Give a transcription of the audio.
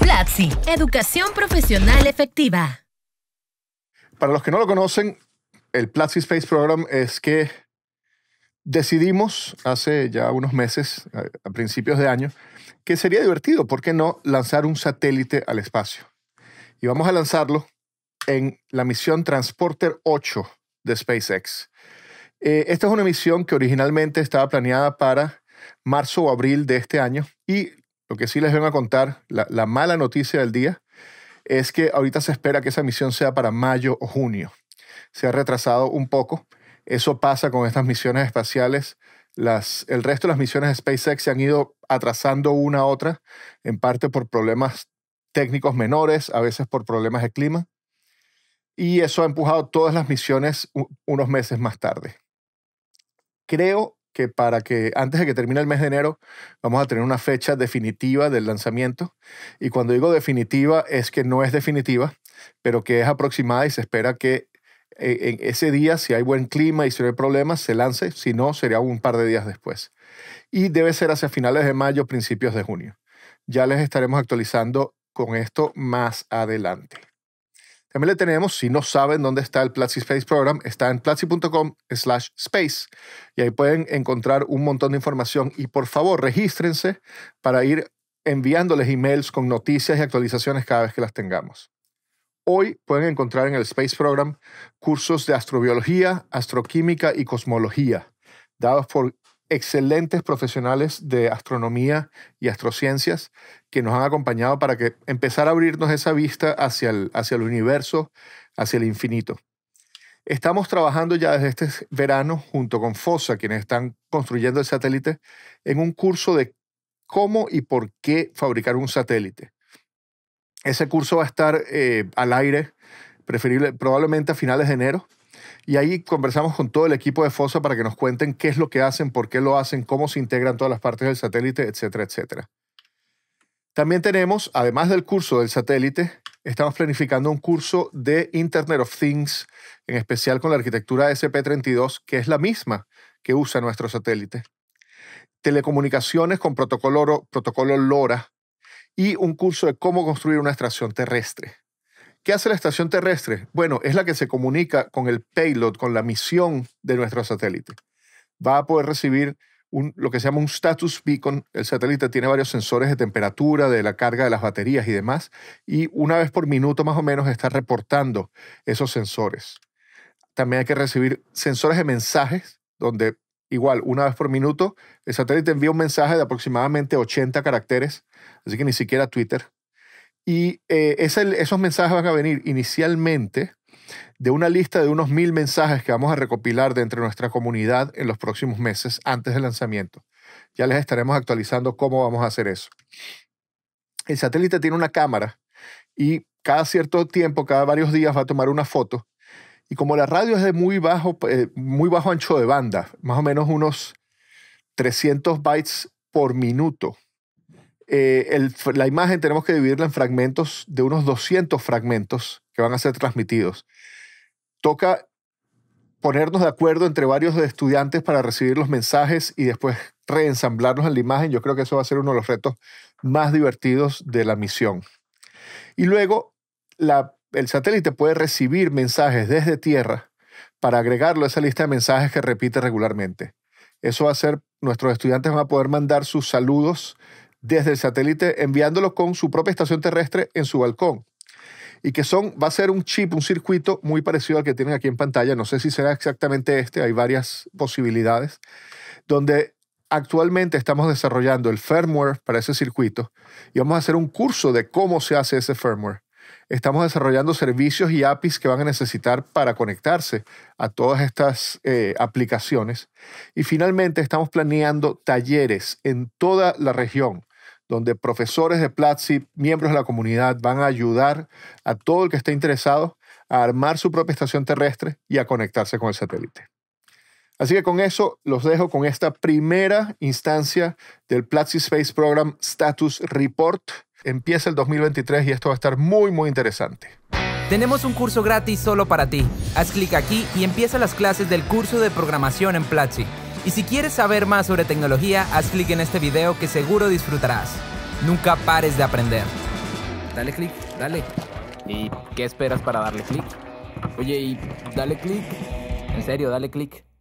Platzi, educación profesional efectiva. Para los que no lo conocen, el Platzi Space Program es que decidimos hace ya unos meses, a principios de año, que sería divertido, ¿por qué no?, lanzar un satélite al espacio. Y vamos a lanzarlo en la misión Transporter 8 de SpaceX. Eh, esta es una misión que originalmente estaba planeada para marzo o abril de este año y lo que sí les vengo a contar, la, mala noticia del día, es que ahorita se espera que esa misión sea para mayo o junio. Se ha retrasado un poco. Eso pasa con estas misiones espaciales. el resto de las misiones de SpaceX se han ido atrasando una a otra, en parte por problemas técnicos menores, a veces por problemas de clima. Y eso ha empujado todas las misiones unos meses más tarde. Creo que para que antes de que termine el mes de enero vamos a tener una fecha definitiva del lanzamiento. Y cuando digo definitiva es que no es definitiva, pero que es aproximada y se espera que eh, en ese día, si hay buen clima y si no hay problemas, se lance. Si no, sería un par de días después. Y debe ser hacia finales de mayo, principios de junio. Ya les estaremos actualizando con esto más adelante. También le tenemos, si no saben dónde está el Platzi Space Program, está en platzi.com slash space y ahí pueden encontrar un montón de información y por favor regístrense para ir enviándoles emails con noticias y actualizaciones cada vez que las tengamos. Hoy pueden encontrar en el Space Program cursos de astrobiología, astroquímica y cosmología, dados por excelentes profesionales de astronomía y astrociencias que nos han acompañado para que empezar a abrirnos esa vista hacia el, hacia el universo, hacia el infinito. Estamos trabajando ya desde este verano junto con FOSA, quienes están construyendo el satélite, en un curso de cómo y por qué fabricar un satélite. Ese curso va a estar eh, al aire, preferible, probablemente a finales de enero y ahí conversamos con todo el equipo de FOSA para que nos cuenten qué es lo que hacen, por qué lo hacen, cómo se integran todas las partes del satélite, etcétera, etcétera. También tenemos, además del curso del satélite, estamos planificando un curso de Internet of Things, en especial con la arquitectura SP32, que es la misma que usa nuestro satélite. Telecomunicaciones con protocolo, protocolo LoRa y un curso de cómo construir una extracción terrestre. ¿Qué hace la estación terrestre? Bueno, es la que se comunica con el payload, con la misión de nuestro satélite. Va a poder recibir lo que se llama un status beacon. El satélite tiene varios sensores de temperatura, de la carga de las baterías y demás. Y una vez por minuto más o menos está reportando esos sensores. También hay que recibir sensores de mensajes, donde igual una vez por minuto el satélite envía un mensaje de aproximadamente 80 caracteres, así que ni siquiera Twitter y eh, esos mensajes van a venir inicialmente de una lista de unos mil mensajes que vamos a recopilar de entre nuestra comunidad en los próximos meses antes del lanzamiento. Ya les estaremos actualizando cómo vamos a hacer eso. El satélite tiene una cámara y cada cierto tiempo, cada varios días va a tomar una foto. Y como la radio es de muy bajo, eh, muy bajo ancho de banda, más o menos unos 300 bytes por minuto, eh, la imagen tenemos que dividirla en fragmentos de unos 200 fragmentos que van a ser transmitidos. Toca ponernos de acuerdo entre varios estudiantes para recibir los mensajes y después reensamblarnos en la imagen. Yo creo que eso va a ser uno de los retos más divertidos de la misión. Y luego, el satélite puede recibir mensajes desde Tierra para agregarlo a esa lista de mensajes que repite regularmente. Eso va a ser, nuestros estudiantes van a poder mandar sus saludos desde el satélite enviándolo con su propia estación terrestre en su balcón. Y que son, va a ser un chip, un circuito muy parecido al que tienen aquí en pantalla. No sé si será exactamente este, hay varias posibilidades. Donde actualmente estamos desarrollando el firmware para ese circuito y vamos a hacer un curso de cómo se hace ese firmware. Estamos desarrollando servicios y APIs que van a necesitar para conectarse a todas estas eh, aplicaciones. Y finalmente estamos planeando talleres en toda la región donde profesores de Platzi, miembros de la comunidad, van a ayudar a todo el que esté interesado a armar su propia estación terrestre y a conectarse con el satélite. Así que con eso los dejo con esta primera instancia del Platzi Space Program Status Report. Empieza el 2023 y esto va a estar muy, muy interesante. Tenemos un curso gratis solo para ti. Haz clic aquí y empieza las clases del curso de programación en Platzi. Y si quieres saber más sobre tecnología, haz clic en este video que seguro disfrutarás. Nunca pares de aprender. Dale clic, dale. ¿Y qué esperas para darle clic? Oye, y dale clic. En serio, dale clic.